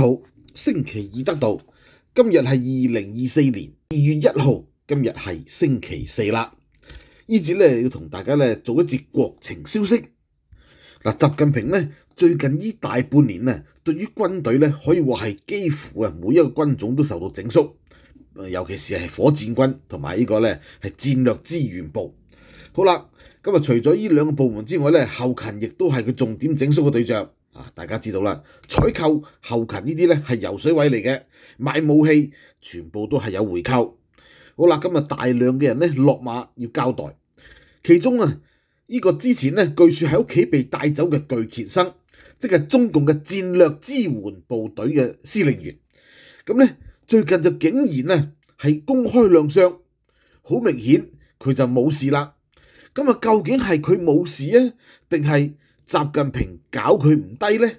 好，星期二得到，今日系二零二四年二月一号，今日系星期四啦。呢节咧要同大家咧做一节国情消息。嗱，习近平咧最近呢大半年呢对于军队咧可以话系几乎啊每一个军种都受到整缩，尤其是系火箭军同埋呢个咧系战略资源部。好啦，今日除咗呢两个部门之外咧，后勤亦都系佢重点整缩嘅对象。啊！大家知道啦，採購、後勤呢啲咧係游水位嚟嘅，买武器全部都係有回扣。好啦，今日大量嘅人咧落馬要交代，其中啊呢個之前咧據说喺屋企被帶走嘅巨钳生，即係中共嘅戰略支援部隊嘅司令員。咁咧最近就竟然咧係公開亮相，好明顯佢就冇事啦。咁啊，究竟係佢冇事啊，定係？習近平搞佢唔低呢？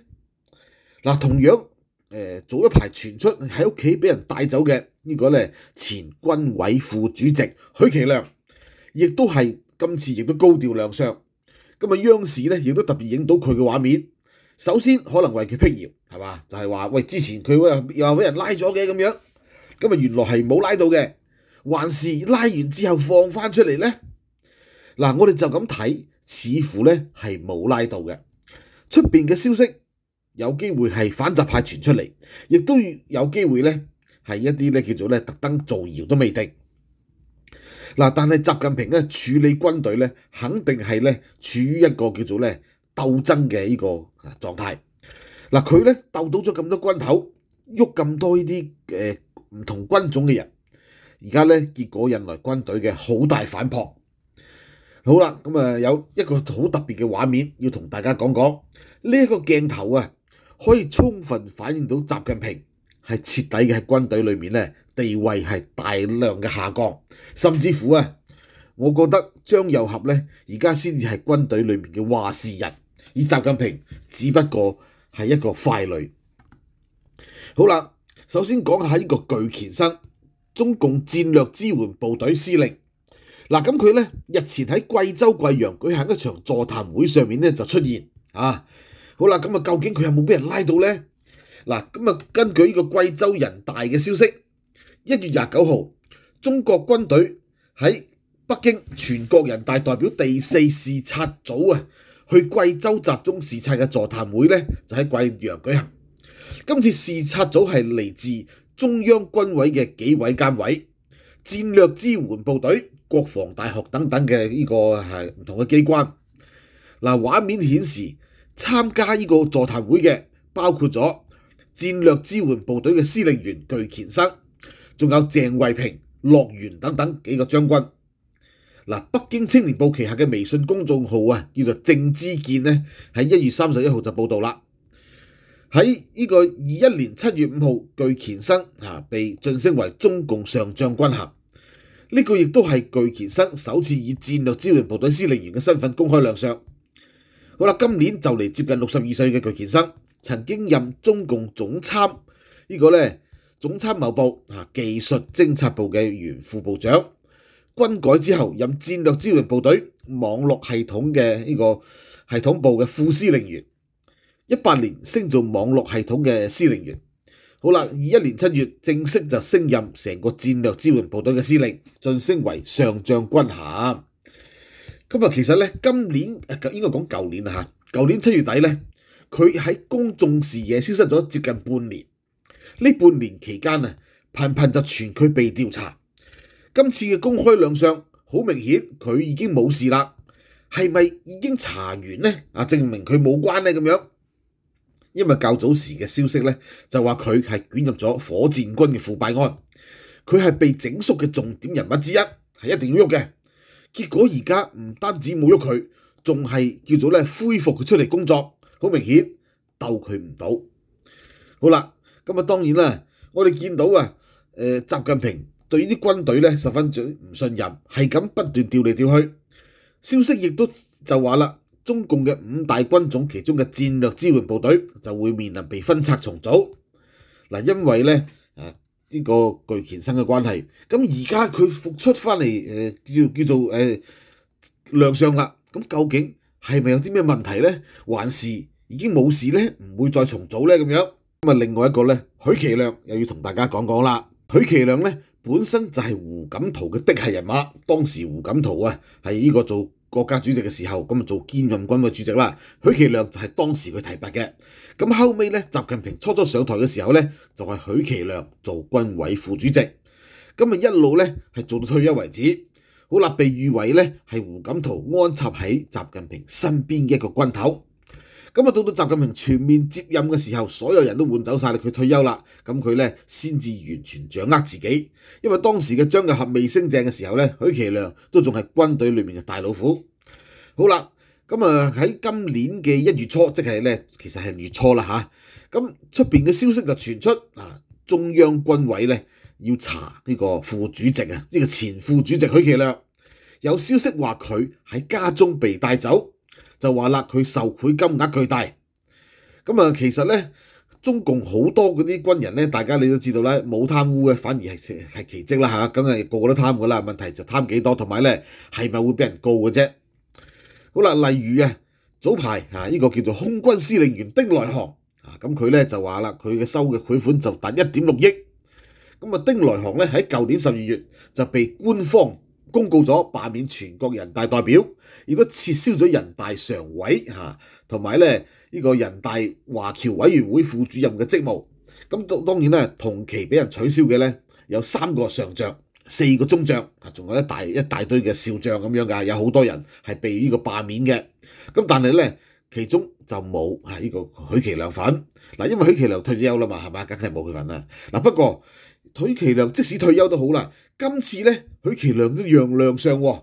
嗱同樣誒早一排傳出喺屋企俾人帶走嘅呢個咧前軍委副主席許其亮，亦都係今次亦都高調亮相，咁啊央視咧亦都特別影到佢嘅畫面。首先可能為佢辟謠係嘛，就係話喂之前佢又又話俾人拉咗嘅咁樣，咁啊原來係冇拉到嘅，還是拉完之後放翻出嚟呢？嗱我哋就咁睇。似乎咧係冇拉到嘅，出面嘅消息有機會係反集派傳出嚟，亦都有機會咧係一啲咧叫做咧特登造謠都未定。嗱，但係習近平咧處理軍隊咧，肯定係咧處於一個叫做咧鬥爭嘅呢個狀態。嗱，佢咧鬥到咗咁多軍頭，喐咁多呢啲诶唔同軍種嘅人，而家咧結果引來軍隊嘅好大反扑。好啦，咁啊，有一個好特別嘅畫面要同大家講講。呢一個鏡頭啊，可以充分反映到習近平係徹底嘅喺軍隊裏面咧地位係大量嘅下降，甚至乎啊，我覺得張又侠咧而家先至係軍隊裏面嘅話事人，而習近平只不過係一個傀儡。好啦，首先講下呢個巨钳生，中共戰略支援部隊司令。嗱，咁佢咧日前喺贵州贵阳举行一场座谈会上面咧就出現啊。好啦，咁啊究竟佢有冇俾人拉到咧？嗱，咁啊根據呢個貴州人大嘅消息，一月廿九號，中國軍隊喺北京全國人大代表第四視察組啊，去貴州集中視察嘅座談會咧就喺贵阳舉行。今次視察組係嚟自中央軍委嘅纪委监委、戰略支援部隊。國防大學等等嘅呢個係唔同嘅機關。嗱，畫面顯示參加呢個座談會嘅包括咗戰略支援部隊嘅司令員巨乾生，仲有鄭衛平、樂源等等幾個將軍。嗱，北京青年報旗下嘅微信公眾號啊，叫做政之見咧，喺一月三十一號就報道啦。喺呢個二一年七月五號，巨乾生被晉升為中共上將軍衔。呢個亦都係巨乾生首次以戰略支援部隊司令員嘅身份公開亮相。好啦，今年就嚟接近六十二歲嘅巨乾生，曾經任中共總參呢個咧總參謀部啊技術偵察部嘅原副部長，軍改之後任戰略支援部隊網絡系統嘅呢個系統部嘅副司令員，一八年升做網絡系統嘅司令員。好啦，二一年七月正式就升任成个战略支援部队嘅司令，晋升为上将军衔。今日其实咧，今年诶，应该讲旧年啦吓，旧年七月底咧，佢喺公众视野消失咗接近半年。呢半年期间啊，频频就传佢被调查。今次嘅公开亮相，好明显佢已经冇事啦，系咪已经查完咧？啊，证明佢冇关咧，咁样。因为较早时嘅消息咧，就话佢系卷入咗火箭军嘅腐败案，佢系被整肃嘅重点人物之一，系一定要喐嘅。结果而家唔单止冇喐佢，仲系叫做咧恢复佢出嚟工作，好明显斗佢唔到。好啦，咁啊，当然啦，我哋见到啊，诶，习近平对呢啲军队咧十分唔信任，系咁不断调嚟调去，消息亦都就话啦。中共嘅五大軍種其中嘅戰略支援部隊就會面臨被分拆重組嗱，因為咧誒呢個巨鉛生嘅關係，咁而家佢復出翻嚟誒叫叫做誒亮相啦，咁究竟係咪有啲咩問題咧，還是已經冇事咧，唔會再重組咧咁樣？咁啊，另外一個咧，許其亮又要同大家講講啦。許其亮咧本身就係胡錦濤嘅的係人馬，當時胡錦濤啊係呢個做。国家主席嘅时候，咁啊做兼任军委主席啦。许其亮就系当时佢提拔嘅，咁后尾咧，习近平初初上台嘅时候咧，就系许其亮做军委副主席，咁啊一路咧系做到退休为止。好啦，被誉为咧系胡锦涛安插喺习近平身边嘅一个军头。咁啊，到到习近平全面接任嘅时候，所有人都换走晒啦，佢退休啦，咁佢咧先至完全掌握自己。因为当时嘅张云合未升正嘅时候咧，许其亮都仲系军队里面嘅大老虎。好啦，咁啊喺今年嘅一月初，即系咧其实系月初啦吓，咁出边嘅消息就传出啊，中央军委咧要查呢个副主席啊，呢個前副主席许其亮，有消息话佢喺家中被带走。就話啦，佢受賄金額巨大。咁啊，其實咧，中共好多嗰啲軍人咧，大家你都知道啦，冇貪污嘅，反而係奇蹟啦嚇。梗係個個都貪噶啦，問題就貪幾多，同埋咧係咪會俾人告嘅啫？好啦，例如啊，早排啊，依個叫做空軍司令員丁來航啊，咁佢咧就話啦，佢嘅收嘅賄款就達一點六億。咁啊，丁來航咧喺舊年十二月就被官方。公告咗罷免全國人大代表，亦都撤銷咗人大常委吓，同埋咧呢個人大華僑委員會副主任嘅職務。咁當当然咧，同期俾人取消嘅咧有三個上將、四個中將啊，仲有一大一大堆嘅少將咁樣㗎，有好多人係被呢個罷免嘅。咁但係咧，其中就冇嚇呢個許其良份嗱，因為許其良退休啦嘛，係嘛，梗係冇佢份啦嗱。不過許其良即使退休都好啦。今次咧，許其亮都讓亮相喎。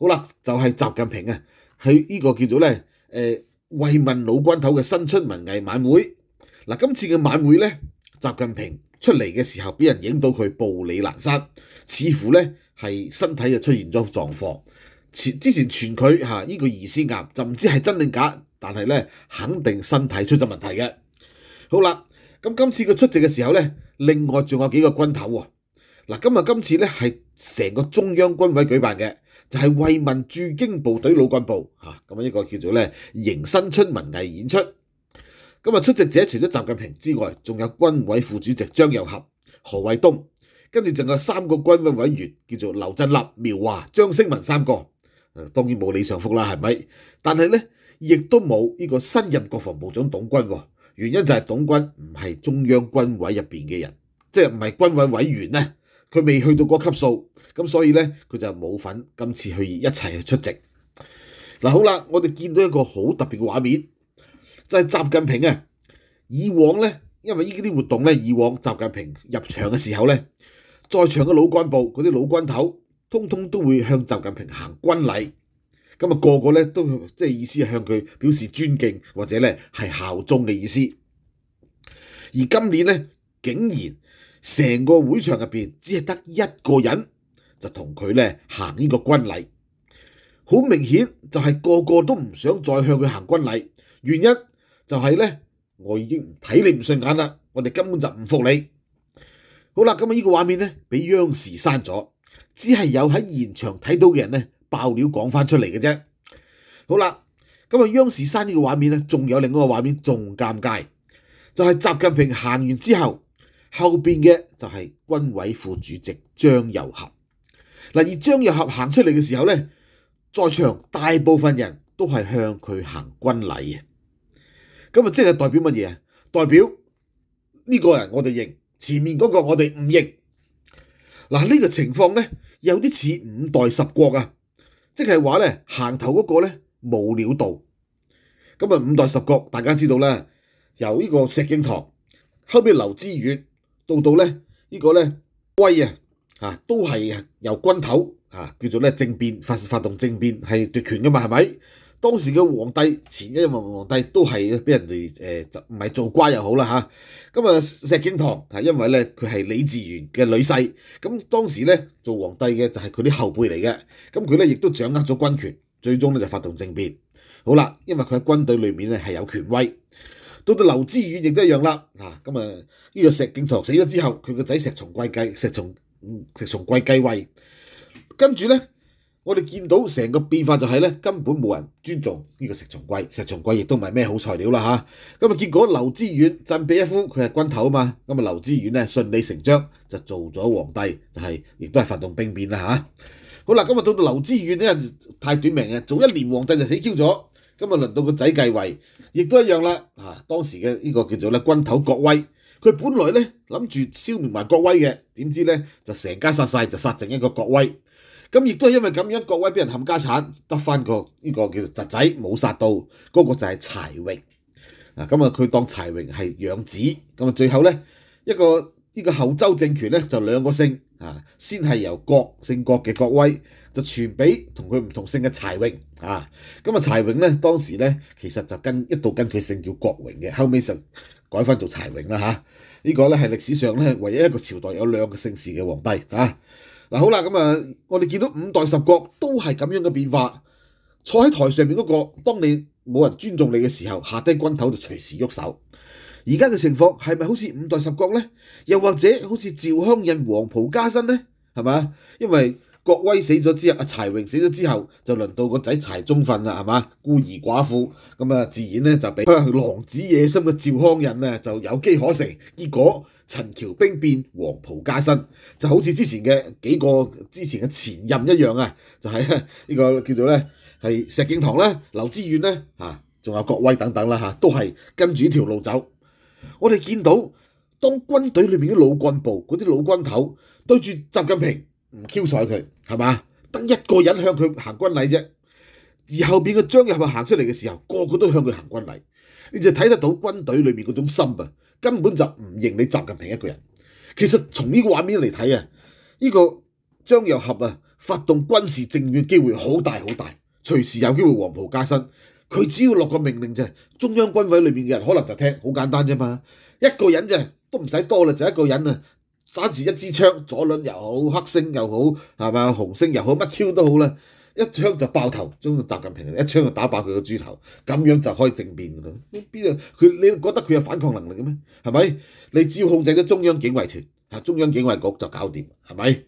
好啦，就係習近平啊，喺呢個叫做咧誒慰問老軍頭嘅新春文藝晚會。嗱，今次嘅晚會咧，習近平出嚟嘅時候，俾人影到佢步履難跚，似乎咧係身體就出現咗狀況。前之前傳佢嚇呢個疑似癌，就唔知係真定假，但係咧肯定身體出咗問題嘅。好啦，咁今次佢出席嘅時候咧，另外仲有幾個軍頭喎。嗱，今日今次咧係成個中央軍委舉辦嘅，就係慰問駐京部隊老幹部嚇。咁啊一個叫做咧迎新春文藝演出。今日出席者除咗習近平之外，仲有軍委副主席張又俠、何偉東，跟住仲有三個軍委委員，叫做劉振立、苗華、張星文三個。誒，當然冇李尚福啦，係咪？但係咧，亦都冇呢個新任國防部長董軍。原因就係董軍唔係中央軍委入面嘅人，即係唔係軍委委員咧。佢未去到嗰級數，咁所以呢，佢就冇份今次去一齊去出席。嗱好啦，我哋見到一個好特別嘅畫面，就係習近平啊。以往呢，因為呢啲活動呢，以往習近平入場嘅時候呢，在場嘅老幹部嗰啲老軍頭，通通都會向習近平行軍禮，咁啊個個呢都即係意思係向佢表示尊敬或者呢係效忠嘅意思。而今年呢，竟然。成个会场入边只系得一个人就同佢咧行呢个军礼，好明显就系个个都唔想再向佢行军礼，原因就系咧我已经唔睇你唔顺眼啦，我哋根本就唔服你。好啦，咁啊呢个画面咧俾央视删咗，只系有喺现场睇到嘅人咧爆料讲翻出嚟嘅啫。好啦，咁啊央视删呢个画面咧，仲有另一个画面仲尴尬，就系习近平行完之后。後边嘅就係軍委副主席張又合嗱，而張又合行出嚟嘅時候咧，在場大部分人都係向佢行軍禮嘅。咁啊，即係代表乜嘢啊？代表呢個人我哋認，前面嗰個我哋唔認嗱。呢個情況咧，有啲似五代十國啊，即係話咧行頭嗰個咧冇料到。咁啊，五代十國大家知道啦，由呢個石敬瑭後边劉知遠。到到咧呢個咧威啊嚇都係由軍頭啊叫做咧政變發發動政變係奪權噶嘛係咪？當時嘅皇帝前一任皇帝都係俾人哋誒就唔係做瓜又好啦嚇。咁啊石敬瑭係因為咧佢係李自元嘅女婿，咁當時咧做皇帝嘅就係佢啲後輩嚟嘅，咁佢咧亦都掌握咗軍權，最終咧就發動政變。好啦，因為佢喺軍隊裏面咧係有權威。到到劉知遠亦都一樣啦，嗱，咁啊，呢個石敬瑭死咗之後，佢個仔石松貴繼，石重石重贵继位，跟住咧，我哋見到成個變化就係咧，根本冇人尊重呢個石松貴，石松貴亦都唔係咩好材料啦吓。咁啊結果劉知遠振臂一呼，佢係軍頭啊嘛，咁啊劉知遠咧順理成章就做咗皇帝，就係亦都係发動兵变啦吓。好啦，咁啊，到到劉知遠呢，太短命嘅，早一年皇帝就死焦咗。今日輪到個仔繼位，亦都一樣啦。啊，當時嘅呢個叫做咧軍頭國威，佢本來咧諗住消滅埋國威嘅，點知咧就成家殺曬，就殺剩一個國威。咁亦都係因為咁樣，國威俾人冚家產，得翻個呢個叫做侄仔冇殺到，嗰個就係柴榮。啊，咁啊佢當柴榮係養子，咁啊最後咧一個呢個後周政權咧就兩個姓啊，先係由國姓國嘅國威。就傳俾同佢唔同姓嘅柴榮啊！咁啊柴榮咧，當時咧其實就跟一度跟佢姓叫國榮嘅，後屘就改翻做柴榮啦嚇。呢個咧係歷史上咧唯一一個朝代有兩個姓氏嘅皇帝啊！嗱好啦，咁啊我哋見到五代十國都係咁樣嘅變化，坐喺台上面嗰個，當你冇人尊重你嘅時候，下低軍頭就隨時喐手。而家嘅情況係咪好似五代十國咧？又或者好似趙匡胤黃袍加身咧？係嘛？因為郭威死咗之後，阿柴榮死咗之後，就輪到個仔柴宗訓啦，係嘛？孤兒寡婦咁啊，自然咧就俾狼子野心嘅趙匡胤咧就有機可乘。結果陳橋兵變，黃袍加身，就好似之前嘅幾個之前嘅前任一樣啊，就係呢個叫做咧係石敬瑭咧、劉知遠咧仲有郭威等等啦嚇，都係跟住呢條路走。我哋見到當軍隊裏面啲老幹部、嗰啲老軍頭對住習近平唔翹彩佢。系嘛？得一個人向佢行軍禮啫，而後面嘅張又合行出嚟嘅時候，個個都向佢行軍禮，你就睇得到軍隊裏面嗰種心啊，根本就唔認你習近平一個人。其實從呢個畫面嚟睇啊，呢個張又合啊發動軍事政變機會好大好大，隨時有機會黃袍加身。佢只要落個命令啫，中央軍委裏面嘅人可能就聽，好簡單啫嘛，一個人啫，都唔使多啦，就一個人啊。揸住一支槍，左輪又好，黑星又好，係咪紅星又好，乜 Q 都好啦，一槍就爆頭，將佢習近平一槍就打爆佢個豬頭，咁樣就可以政變噶啦。你邊度佢你覺得佢有反抗能力嘅咩？係咪？你只要控制咗中央警衛團，嚇中央警衛局就搞掂，係咪？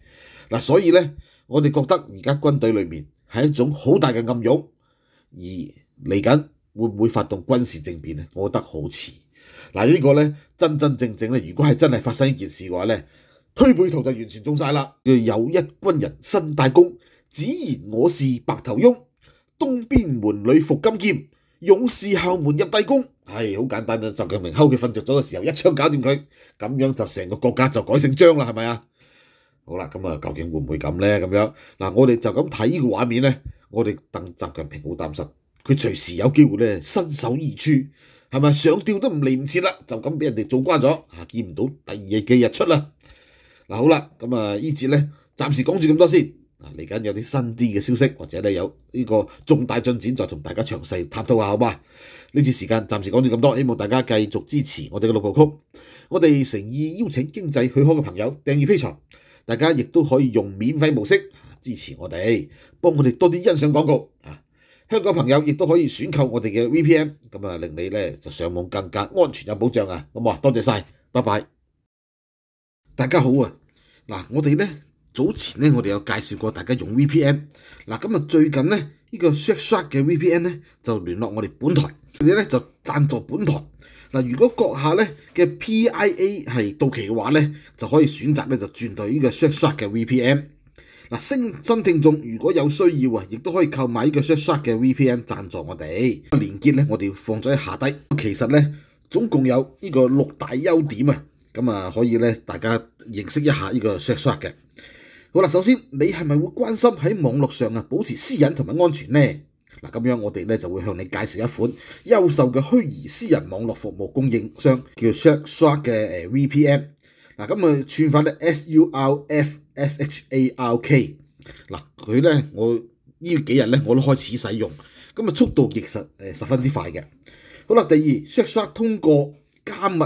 嗱，所以咧，我哋覺得而家軍隊裏面係一種好大嘅暗湧，而嚟緊會唔會發動軍事政變咧？我覺得好似。嗱呢個咧真真正正咧，如果係真係發生呢件事嘅話咧。推背图就完全中晒啦。有一军人身大功，只言我是白头翁。东边门里伏金剑，勇士后门入帝宫。系好简单啊！习近平后佢瞓着咗嘅时候，一枪搞掂佢，咁样就成个国家就改姓张啦，系咪啊？好啦，咁啊，究竟会唔会咁咧？咁样嗱，我哋就咁睇呢个画面咧，我哋邓习近平好担心，佢随时有机会咧伸手而出，系咪上吊都唔嚟唔切啦？就咁俾人哋做瓜咗吓见唔到第二日嘅日出啦～嗱好啦，咁啊呢節咧暫時講住咁多先。啊，嚟緊有啲新啲嘅消息，或者咧有呢個重大進展，再同大家詳細探討下，好嘛？呢節時間暫時講住咁多，希望大家繼續支持我哋嘅六部曲。我哋誠意邀請經濟許可嘅朋友訂義披場，大家亦都可以用免費模式支持我哋，幫我哋多啲欣賞廣告。啊，香港朋友亦都可以選購我哋嘅 VPN，咁啊令你咧就上網更加安全有保障啊，好啊，多謝晒，拜拜。大家好啊！嗱，我哋咧早前咧，我哋有介紹過大家用 VPN。嗱，咁啊最近咧，呢個 s h a k Shack 嘅 VPN 咧就聯絡我哋本台，佢哋咧就贊助本台。嗱，如果閣下咧嘅 PIA 係到期嘅話咧，就可以選擇咧就轉到呢個 s h a k Shack 嘅 VPN。嗱，新新聽眾如果有需要啊，亦都可以購買呢個 s h a k Shack 嘅 VPN 贊助我哋。連結咧，我哋放咗喺下低。其實咧，總共有呢個六大優點啊。咁啊，可以咧，大家認識一下呢個 Shark 嘅。好啦，首先你係咪會關心喺網絡上啊，保持私隱同埋安全呢？嗱，咁樣我哋咧就會向你介紹一款優秀嘅虛擬私人網絡服務供應商，叫 Shark 嘅 VPN。嗱，咁啊，串翻咧 S-U-R-F-S-H-A-R-K。嗱，佢咧我呢幾日咧我都開始使用，咁啊速度亦實誒十分之快嘅。好啦，第二 Shark 通過加密。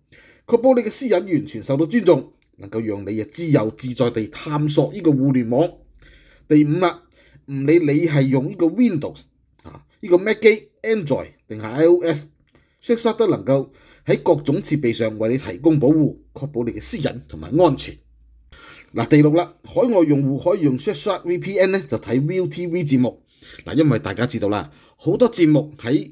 确保你嘅私隐完全受到尊重，能够让你啊自由自在地探索呢个互联网。第五啦，唔理你系用呢个 Windows 啊，呢个 Mac 机、Android 定系 iOS，Shadow 都能够喺各种设备上为你提供保护，确保你嘅私隐同埋安全。嗱，第六啦，海外用户可以用 s h a h o t VPN 咧，就睇 v e u TV 节目。嗱，因为大家知道啦，好多节目喺